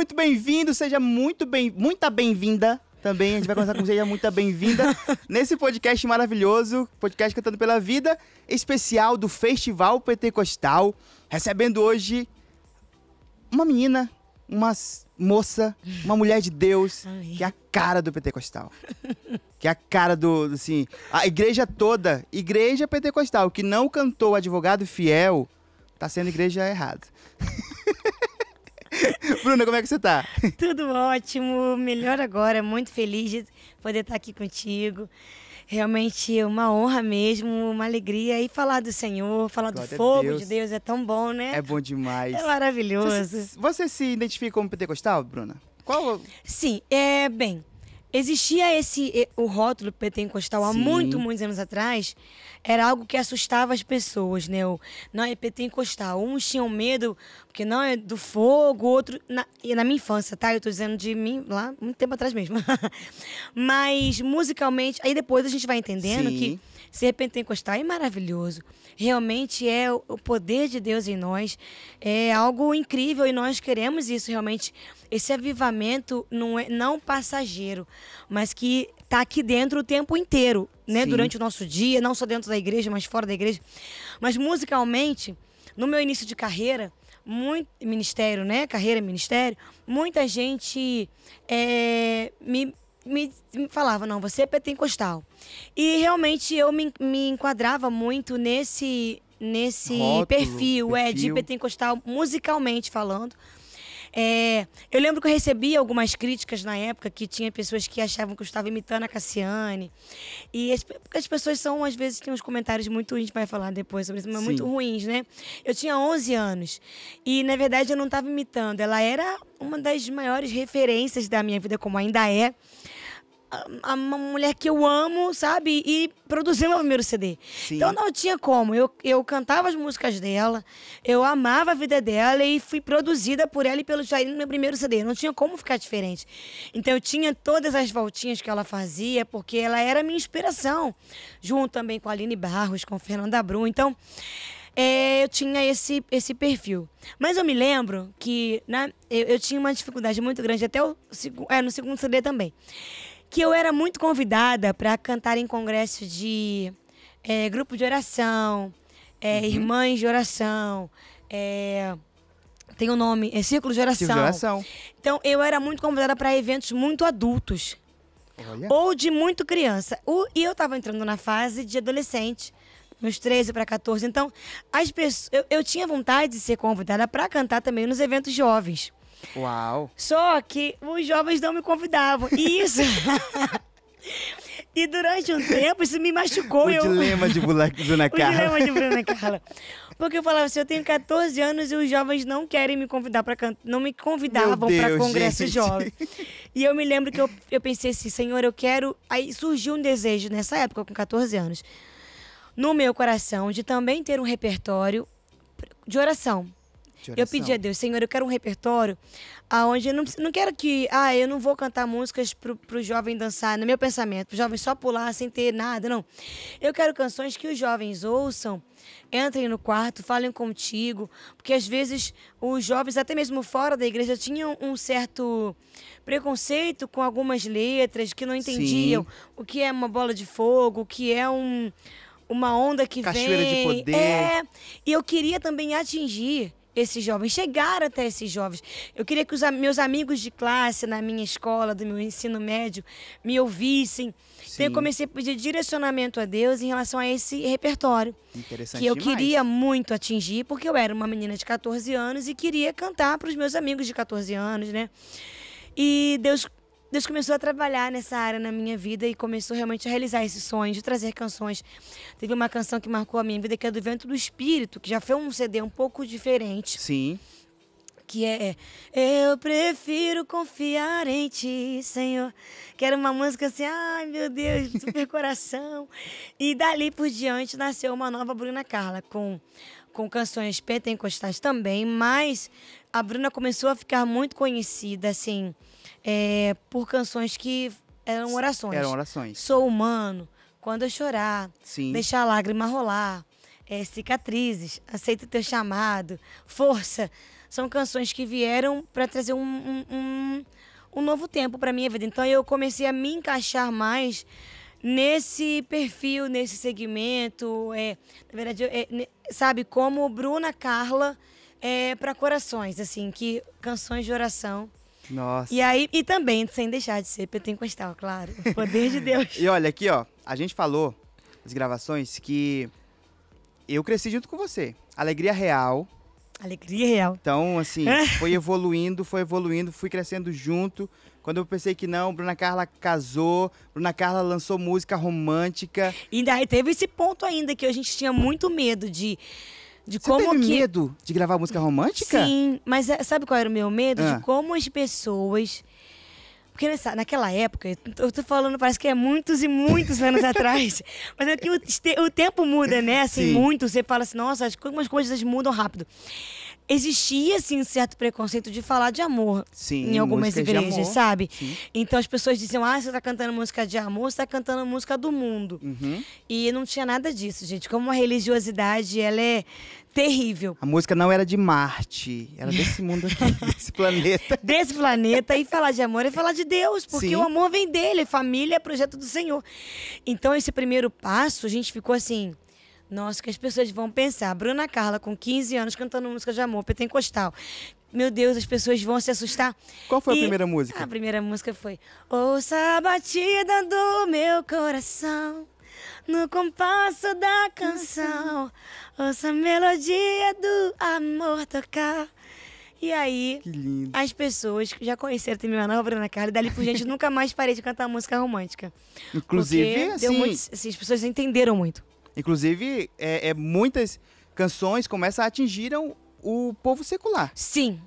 muito bem-vindo, seja muito bem, muita bem-vinda também. A gente vai começar com seja muito bem-vinda nesse podcast maravilhoso, podcast Cantando pela Vida, especial do Festival Pentecostal, recebendo hoje uma menina, uma moça, uma mulher de Deus, Amém. que é a cara do pentecostal. que é a cara do, assim, a igreja toda, igreja pentecostal, que não cantou advogado fiel, tá sendo igreja errada. Bruna, como é que você tá? Tudo ótimo, melhor agora, muito feliz de poder estar aqui contigo. Realmente uma honra mesmo, uma alegria. E falar do Senhor, falar Glória do fogo Deus. de Deus é tão bom, né? É bom demais. É maravilhoso. Você, você se identifica como pentecostal, Bruna? Qual? Sim, é bem. Existia esse o rótulo PT encostal há muito, muitos anos atrás. Era algo que assustava as pessoas, né? O, não é PT encostal. Uns tinham medo porque não é do fogo, outro na, na minha infância, tá? Eu tô dizendo de mim lá muito tempo atrás mesmo. Mas musicalmente, aí depois a gente vai entendendo Sim. que Ser encostar, é maravilhoso. Realmente é o poder de Deus em nós. É algo incrível e nós queremos isso realmente. Esse avivamento não é não passageiro, mas que está aqui dentro o tempo inteiro, né? Sim. Durante o nosso dia, não só dentro da igreja, mas fora da igreja. Mas musicalmente, no meu início de carreira, muito ministério, né? Carreira ministério, muita gente é, me me, falava, não, você é pentecostal. E realmente eu me, me enquadrava muito nesse, nesse Rótulo, perfil, perfil, É, de pentecostal, musicalmente falando. É, eu lembro que eu recebia algumas críticas na época que tinha pessoas que achavam que eu estava imitando a Cassiane. E as, as pessoas são, às vezes, tem uns comentários muito, a gente vai falar depois sobre isso, mas Sim. muito ruins, né? Eu tinha 11 anos e, na verdade, eu não estava imitando. Ela era uma das maiores referências da minha vida, como ainda é uma mulher que eu amo, sabe? E produzi meu primeiro CD. Sim. Então não tinha como. Eu, eu cantava as músicas dela, eu amava a vida dela e fui produzida por ela e pelo Jair no meu primeiro CD. Não tinha como ficar diferente. Então eu tinha todas as voltinhas que ela fazia, porque ela era minha inspiração. Junto também com a Aline Barros, com Fernanda Brum. Então. É, eu tinha esse, esse perfil. Mas eu me lembro que né, eu, eu tinha uma dificuldade muito grande, até o, é, no segundo CD também que eu era muito convidada para cantar em congressos de é, grupo de oração, é, uhum. irmãs de oração, é, tem o um nome, é círculo de oração. Círculo de oração. Então eu era muito convidada para eventos muito adultos. Olha. Ou de muito criança. O, e eu estava entrando na fase de adolescente, nos 13 para 14. Então, as pessoas, eu, eu tinha vontade de ser convidada para cantar também nos eventos jovens. Uau! Só que os jovens não me convidavam. E isso. e durante um tempo isso me machucou. O eu... dilema de Bruna Carla. o dilema de Bruna Carla. Porque eu falava assim, eu tenho 14 anos e os jovens não querem me convidar para cantar, não me convidavam para congresso gente. jovem. E eu me lembro que eu, eu pensei assim, Senhor, eu quero. Aí surgiu um desejo nessa época, com 14 anos, no meu coração, de também ter um repertório de oração. Eu pedi a Deus, Senhor, eu quero um repertório aonde eu não, não quero que, ah, eu não vou cantar músicas pro, pro jovem dançar, no meu pensamento, pro jovem só pular sem ter nada, não. Eu quero canções que os jovens ouçam, entrem no quarto, falem contigo, porque às vezes os jovens, até mesmo fora da igreja, tinham um certo preconceito com algumas letras que não entendiam Sim. o que é uma bola de fogo, o que é um uma onda que Cachoeira vem. Cachoeira de poder. É, e eu queria também atingir esses jovens, chegar até esses jovens. Eu queria que os meus amigos de classe na minha escola, do meu ensino médio, me ouvissem. Sim. Então eu comecei a pedir direcionamento a Deus em relação a esse repertório. Interessante que eu demais. queria muito atingir, porque eu era uma menina de 14 anos e queria cantar para os meus amigos de 14 anos, né? E Deus Deus começou a trabalhar nessa área na minha vida e começou realmente a realizar esse sonho de trazer canções. Teve uma canção que marcou a minha vida que é do Vento do Espírito, que já foi um CD um pouco diferente. Sim. Que é, é Eu prefiro confiar em ti, Senhor. Que era uma música assim, ai meu Deus, super coração. e dali por diante nasceu uma nova Bruna Carla, com, com canções pentecostais também, mas a Bruna começou a ficar muito conhecida, assim é, por canções que eram orações. Eram orações. Sou humano, quando eu chorar, Sim. deixar a lágrima rolar, é, cicatrizes, aceita o teu chamado, força. São canções que vieram para trazer um, um, um, novo tempo para minha vida. Então eu comecei a me encaixar mais nesse perfil, nesse segmento, é, na verdade, é, sabe, como Bruna Carla é, para corações, assim, que canções de oração nossa. E aí, e também, sem deixar de ser pentecostal, claro. O poder de Deus. e olha, aqui, ó, a gente falou nas gravações que eu cresci junto com você. Alegria real. Alegria real. Então, assim, é. foi evoluindo, foi evoluindo, fui crescendo junto. Quando eu pensei que não, Bruna Carla casou, Bruna Carla lançou música romântica. E ainda teve esse ponto ainda que a gente tinha muito medo de de Você como teve que... medo de gravar música romântica? Sim, mas é, sabe qual era o meu medo? Ah. De como as pessoas. Porque nessa, naquela época, eu tô falando, parece que é muitos e muitos anos atrás. Mas é que o, o tempo muda, né? Assim, Sim. muito. Você fala assim, nossa, algumas coisas mudam rápido existia, assim, um certo preconceito de falar de amor Sim, em algumas igrejas, sabe? Sim. Então as pessoas diziam, ah, você tá cantando música de amor, você tá cantando música do mundo. Uhum. E não tinha nada disso, gente. Como a religiosidade, ela é terrível. A música não era de Marte, era desse mundo aqui, desse planeta. Desse planeta. E falar de amor é falar de Deus, porque Sim. o amor vem dele, família é projeto do Senhor. Então, esse primeiro passo, a gente ficou assim nossa, que as pessoas vão pensar. Bruna Carla, com 15 anos, cantando música de amor, petencostal. Meu Deus, as pessoas vão se assustar. Qual foi e... a primeira música? A primeira música foi Ouça a batida do meu coração no compasso da canção. Ouça a melodia do amor tocar. E aí, as pessoas que já conheceram também a nova Bruna Carla, e dali por gente, nunca mais parei de cantar música romântica. Inclusive, assim... Muito... assim, as pessoas entenderam muito. Inclusive, é, é muitas canções começam a atingiram o povo secular. Sim.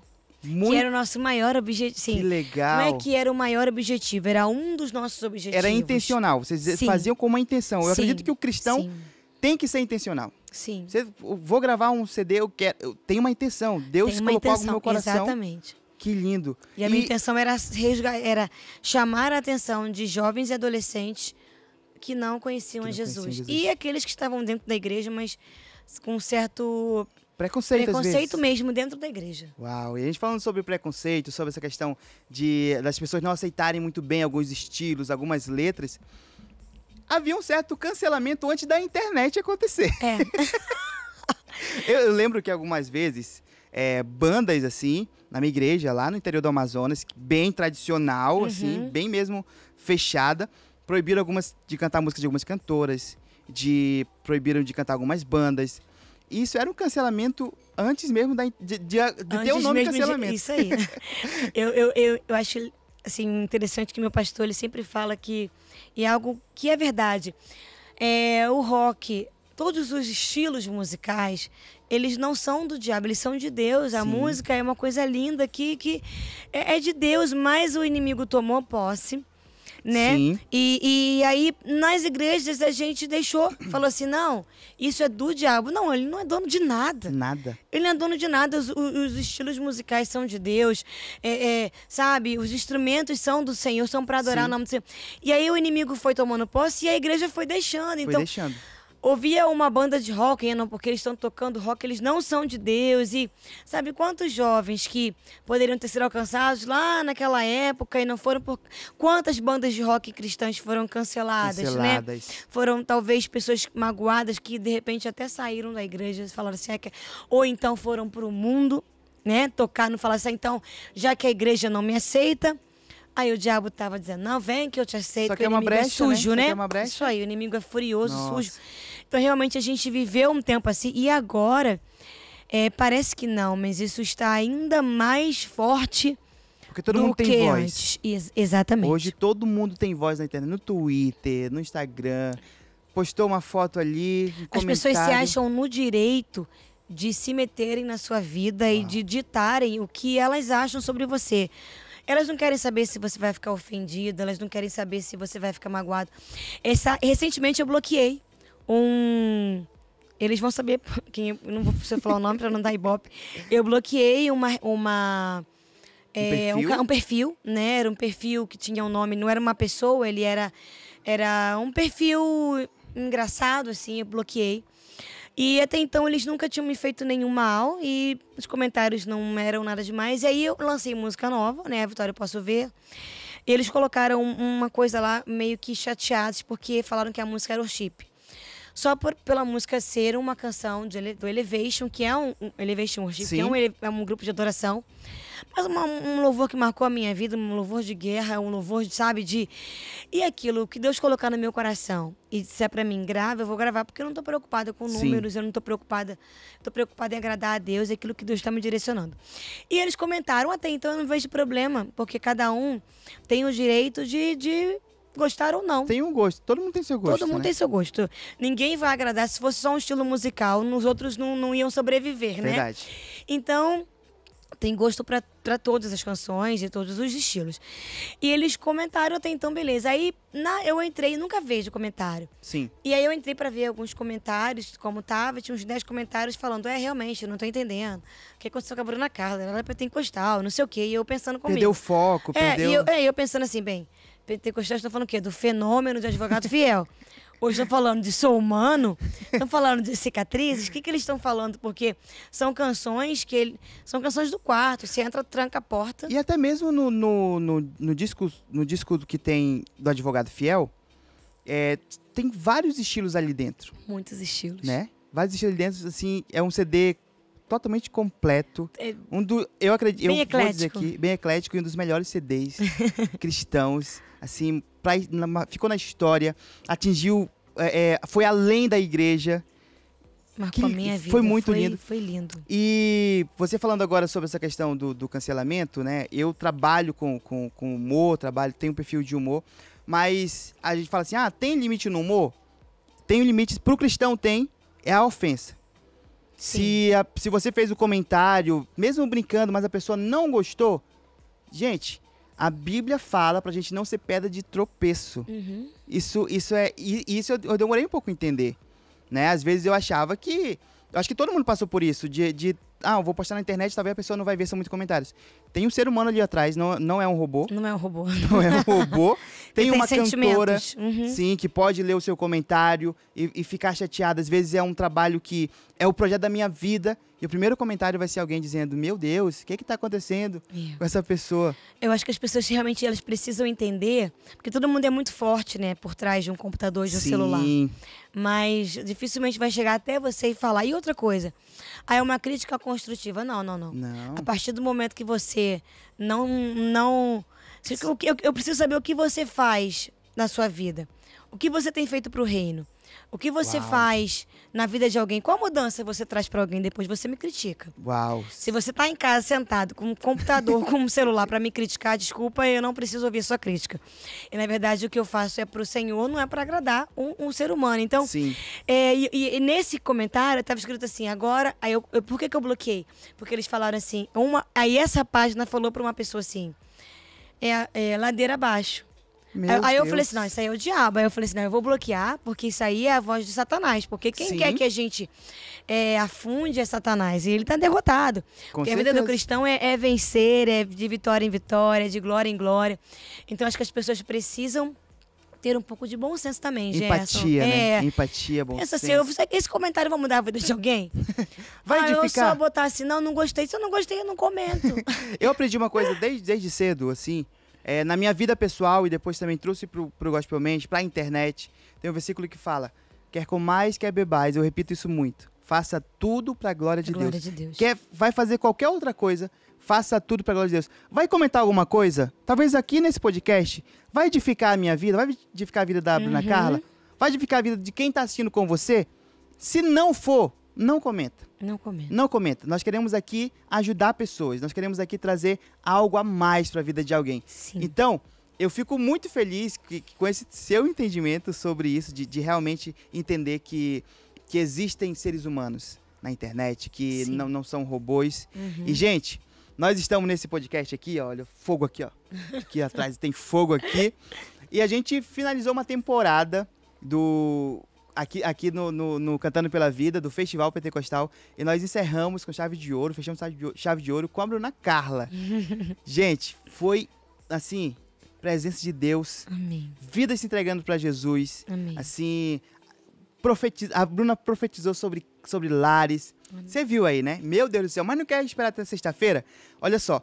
Muito... Que era o nosso maior objetivo. Que legal. Não é que era o maior objetivo, era um dos nossos objetivos. Era intencional, vocês Sim. faziam com uma intenção. Eu Sim. acredito que o cristão Sim. tem que ser intencional. Sim. Você, vou gravar um CD, eu quero. Eu tenho uma intenção. Deus uma colocou intenção. algo no meu coração. Exatamente. Que lindo. E a minha e... intenção era, resga... era chamar a atenção de jovens e adolescentes que não conheciam que não Jesus. Conheciam Jesus. E aqueles que estavam dentro da igreja, mas com certo Preconceito, preconceito mesmo dentro da igreja. Uau, e a gente falando sobre preconceito, sobre essa questão de das pessoas não aceitarem muito bem alguns estilos, algumas letras, havia um certo cancelamento antes da internet acontecer. É. eu, lembro que algumas vezes é, bandas assim, na minha igreja, lá no interior do Amazonas, bem tradicional, assim, uhum. assim, bem mesmo fechada, proibiram algumas de cantar música de algumas cantoras, de proibiram de cantar algumas bandas. E isso era um cancelamento antes mesmo da, de, de, de antes ter o nome nome cancelamento. De, isso aí. eu, eu, eu, eu acho assim, interessante que meu pastor ele sempre fala que, e é algo que é verdade, é, o rock, todos os estilos musicais, eles não são do diabo, eles são de Deus. A Sim. música é uma coisa linda que, que é, é de Deus, mas o inimigo tomou posse né? Sim. E, e aí, nas igrejas, a gente deixou, falou assim: não, isso é do diabo. Não, ele não é dono de nada. Nada. Ele não é dono de nada. Os, os estilos musicais são de Deus, é, é, sabe? Os instrumentos são do Senhor, são para adorar Sim. o nome do Senhor. E aí, o inimigo foi tomando posse e a igreja foi deixando. Foi então, deixando ouvia uma banda de rock, né, não, porque eles estão tocando rock, eles não são de Deus. E sabe quantos jovens que poderiam ter sido alcançados lá naquela época e não foram por. Quantas bandas de rock cristãs foram canceladas, né? canceladas. né? Foram talvez pessoas magoadas que de repente até saíram da igreja e falaram assim, é que... ou então foram para o mundo, né? Tocar, não falar assim, ah, então, já que a igreja não me aceita. Aí o diabo tava dizendo, não, vem que eu te aceito. Só que é uma é brecha, é sujo, né? né? É uma brecha. Isso aí, o inimigo é furioso, Nossa. sujo. Então, realmente, a gente viveu um tempo assim. E agora, é, parece que não, mas isso está ainda mais forte. Porque todo mundo tem voz. Ex exatamente. Hoje todo mundo tem voz na internet, no Twitter, no Instagram. Postou uma foto ali. Um As pessoas se acham no direito de se meterem na sua vida ah. e de ditarem o que elas acham sobre você. Elas não querem saber se você vai ficar ofendido, elas não querem saber se você vai ficar magoado. Essa, recentemente eu bloqueei um. Eles vão saber quem. não vou precisar falar o nome para não dar ibope. Eu bloqueei uma. uma é, um, perfil? Um, um, perfil, né? Era um perfil que tinha um nome, não era uma pessoa, ele era, era um perfil engraçado, assim, eu bloqueei. E até então eles nunca tinham me feito nenhum mal e os comentários não eram nada demais. E aí eu lancei música nova, né? A Vitória Posso Ver. E eles colocaram uma coisa lá meio que chateados porque falaram que a música era worship só por, pela música ser uma canção de, do Elevation, que é um, um Elevation Worship, que é um, é um, grupo de adoração. Mas uma, um louvor que marcou a minha vida, um louvor de guerra, um louvor, sabe, de. E aquilo que Deus colocar no meu coração e disser para mim, grava, eu vou gravar, porque eu não tô preocupada com números, Sim. eu não tô preocupada. Tô preocupada em agradar a Deus, é aquilo que Deus está me direcionando. E eles comentaram até então, eu não vejo problema, porque cada um tem o direito de, de gostar ou não. Tem um gosto, todo mundo tem seu gosto. Todo mundo né? tem seu gosto. Ninguém vai agradar. Se fosse só um estilo musical, nos outros não, não iam sobreviver, Verdade. né? Verdade. Então, tem gosto para todas as canções e todos os estilos. E eles comentaram até então, beleza. Aí na, eu entrei, nunca vejo comentário. Sim. E aí eu entrei para ver alguns comentários, como tava, tinha uns 10 comentários falando: é, realmente, eu não tô entendendo. O que aconteceu com a Bruna Carla? Ela era é pra ter encostar não sei o quê. E eu pensando comigo. Perdeu o foco, é, perdeu. E eu, é, eu pensando assim, bem, Pentecostais estão tá falando o quê? Do fenômeno de advogado fiel. Hoje estão falando de sou humano, estão falando de cicatrizes. O que, que eles estão falando? Porque são canções que ele, são canções do quarto. Você entra, tranca a porta. E até mesmo no, no, no, no disco no disco que tem do advogado fiel, é, tem vários estilos ali dentro. Muitos estilos. Né? Vários estilos ali dentro, assim, é um CD totalmente completo. É um do, eu acredito, eu eclético. vou dizer aqui, bem eclético e um dos melhores CDs cristãos. Assim, pra, ficou na história, atingiu, é, é, foi além da igreja. Marcou que, a minha vida. Foi muito foi, lindo. Foi lindo. E você falando agora sobre essa questão do, do cancelamento, né? Eu trabalho com, com, com, humor, trabalho, tenho um perfil de humor, mas a gente fala assim: ah, tem limite no humor? Tem limites. Pro cristão tem, é a ofensa. Se, a, se você fez o um comentário, mesmo brincando, mas a pessoa não gostou, gente, a Bíblia fala pra gente não ser pedra de tropeço. Uhum. Isso, isso é. Isso eu demorei um pouco a entender. Né? Às vezes eu achava que. Eu acho que todo mundo passou por isso, de, de ah, eu vou postar na internet, talvez a pessoa não vai ver, são muitos comentários. Tem um ser humano ali atrás, não, não é um robô. Não é um robô. Não é um robô. tem, tem, uma cantora, uhum. sim, que pode ler o seu comentário e, e ficar chateada. Às vezes é um trabalho que é o projeto da minha vida. E o primeiro comentário vai ser alguém dizendo: Meu Deus, o que está acontecendo é. com essa pessoa? Eu acho que as pessoas realmente elas precisam entender, porque todo mundo é muito forte, né, por trás de um computador, de um Sim. celular. Mas dificilmente vai chegar até você e falar. E outra coisa, aí uma crítica acontece construtiva, não, não, não, não. A partir do momento que você não. não eu, eu preciso saber o que você faz na sua vida. O que você tem feito para o reino? O que você Uau. faz na vida de alguém, qual mudança você traz para alguém depois você me critica. Uau. Se você tá em casa sentado com um computador, com um celular para me criticar, desculpa, eu não preciso ouvir sua crítica. E na verdade o que eu faço é pro Senhor, não é para agradar um, um, ser humano. Então, Sim. É, e, e, nesse comentário estava escrito assim, agora, aí eu, eu, por que, que eu bloqueei? Porque eles falaram assim, uma, aí essa página falou para uma pessoa assim, é, é ladeira abaixo. Meu aí Deus. eu falei assim, não, isso aí é o diabo. Aí eu falei assim, não, eu vou bloquear, porque isso aí é a voz de Satanás. Porque quem Sim. quer que a gente é, afunde é Satanás. E ele tá derrotado. Com porque certeza. a vida do cristão é, é vencer, é de vitória em vitória, de glória em glória. Então acho que as pessoas precisam ter um pouco de bom senso também, Empatia, Gerson. né? É. Empatia, bom Pensa assim, senso. assim, eu, esse comentário vai mudar a vida de alguém? Vai ah, edificar? eu só botar assim, não, não gostei. Se eu não gostei, eu não comento. eu aprendi uma coisa desde, desde cedo, assim, é, na minha vida pessoal, e depois também trouxe para o Gospel Mente, para a internet, tem um versículo que fala: Quer com mais quer bebais. Eu repito isso muito. Faça tudo para a glória, de, glória Deus. de Deus. Quer, vai fazer qualquer outra coisa, faça tudo para a glória de Deus. Vai comentar alguma coisa? Talvez aqui nesse podcast. Vai edificar a minha vida? Vai edificar a vida da Bruna uhum. Carla? Vai edificar a vida de quem está assistindo com você? Se não for, não comenta. Não comenta. Não comenta. Nós queremos aqui ajudar pessoas. Nós queremos aqui trazer algo a mais para a vida de alguém. Sim. Então, eu fico muito feliz que, que, com esse seu entendimento sobre isso, de, de realmente entender que, que existem seres humanos na internet, que não, não são robôs. Uhum. E, gente, nós estamos nesse podcast aqui, olha, fogo aqui, ó. Aqui atrás tem fogo aqui. E a gente finalizou uma temporada do aqui, aqui no, no, no, Cantando pela Vida, do Festival Pentecostal. E nós encerramos com chave de ouro, fechamos chave de ouro com a Bruna Carla. Gente, foi assim, presença de Deus. Amém. Vidas se entregando para Jesus. Amém. Assim, profetiz, a Bruna profetizou sobre, sobre lares. Você viu aí, né? Meu Deus do céu, mas não quer esperar até sexta-feira? Olha só,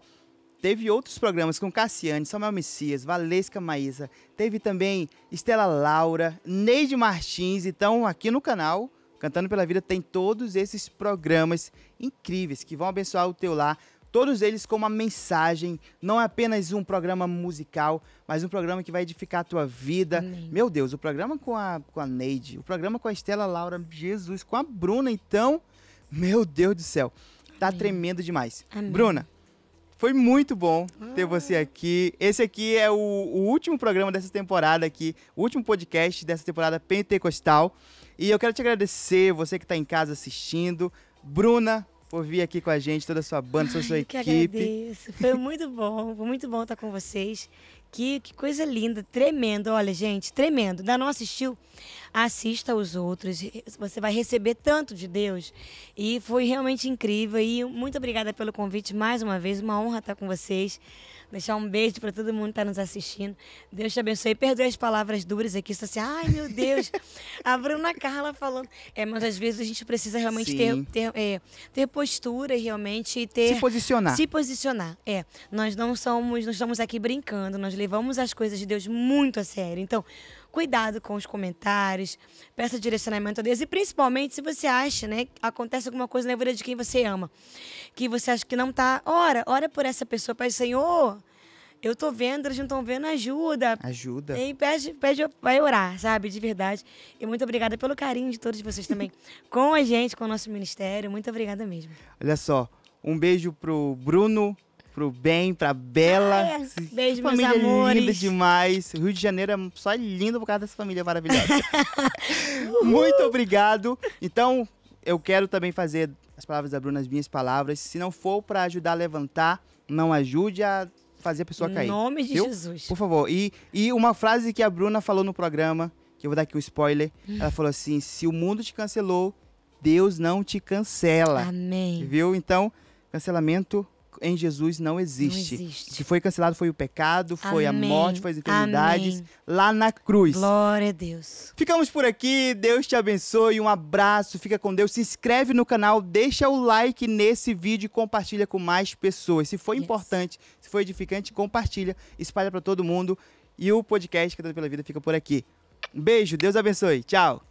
Teve outros programas com Cassiane, Samuel Messias, Valesca Maísa. Teve também Estela Laura, Neide Martins. Então, aqui no canal, Cantando pela Vida, tem todos esses programas incríveis que vão abençoar o teu lar. Todos eles com uma mensagem, não é apenas um programa musical, mas um programa que vai edificar a tua vida. Amém. Meu Deus, o programa com a, com a Neide, o programa com a Estela Laura, Jesus, com a Bruna, então, meu Deus do céu, tá Amém. tremendo demais. Amém. Bruna, foi muito bom ter ah. você aqui. Esse aqui é o, o último programa dessa temporada aqui, o último podcast dessa temporada pentecostal. E eu quero te agradecer, você que está em casa assistindo. Bruna, por vir aqui com a gente, toda a sua banda, toda a sua Ai, equipe. Que agradeço. Foi muito bom, foi muito bom estar com vocês. Que, que coisa linda, tremendo. Olha, gente, tremendo. Ainda não assistiu? Assista aos outros. Você vai receber tanto de Deus. E foi realmente incrível. E muito obrigada pelo convite mais uma vez. Uma honra estar com vocês. Deixar um beijo para todo mundo que está nos assistindo. Deus te abençoe. Perdoe as palavras duras aqui. Só assim, ai meu Deus, a Bruna Carla falando. É, mas às vezes a gente precisa realmente ter, ter, é, ter postura e realmente ter. Se posicionar. Se posicionar. É. Nós não somos, nós estamos aqui brincando, nós levamos as coisas de Deus muito a sério. Então, Cuidado com os comentários, peça direcionamento a Deus. E principalmente se você acha, né, acontece alguma coisa na vida de quem você ama, que você acha que não tá. Ora, ora por essa pessoa, pede, Senhor, eu tô vendo, eles não estão vendo, ajuda. Ajuda. E pede, pede, vai orar, sabe? De verdade. E muito obrigada pelo carinho de todos vocês também com a gente, com o nosso ministério. Muito obrigada mesmo. Olha só, um beijo pro Bruno, pro bem, pra Bela. Ah, é. Beijo, família meus amores. linda demais. Rio de Janeiro é só lindo por causa dessa família maravilhosa. Muito obrigado. Então, eu quero também fazer as palavras da Bruna, as minhas palavras. Se não for para ajudar a levantar, não ajude a fazer a pessoa cair. Em nome de viu? Jesus. Por favor. E, e uma frase que a Bruna falou no programa, que eu vou dar aqui o um spoiler. Ela hum. falou assim: se o mundo te cancelou, Deus não te cancela. Amém. Viu? Então, cancelamento em Jesus não existe. não existe. Se foi cancelado foi o pecado, foi Amém. a morte, foi as enfermidades Amém. lá na cruz. Glória a Deus. Ficamos por aqui. Deus te abençoe. Um abraço. Fica com Deus. Se inscreve no canal, deixa o like nesse vídeo e compartilha com mais pessoas. Se foi yes. importante, se foi edificante, compartilha, espalha para todo mundo. E o podcast Cantando pela Vida fica por aqui. Um beijo, Deus abençoe. Tchau.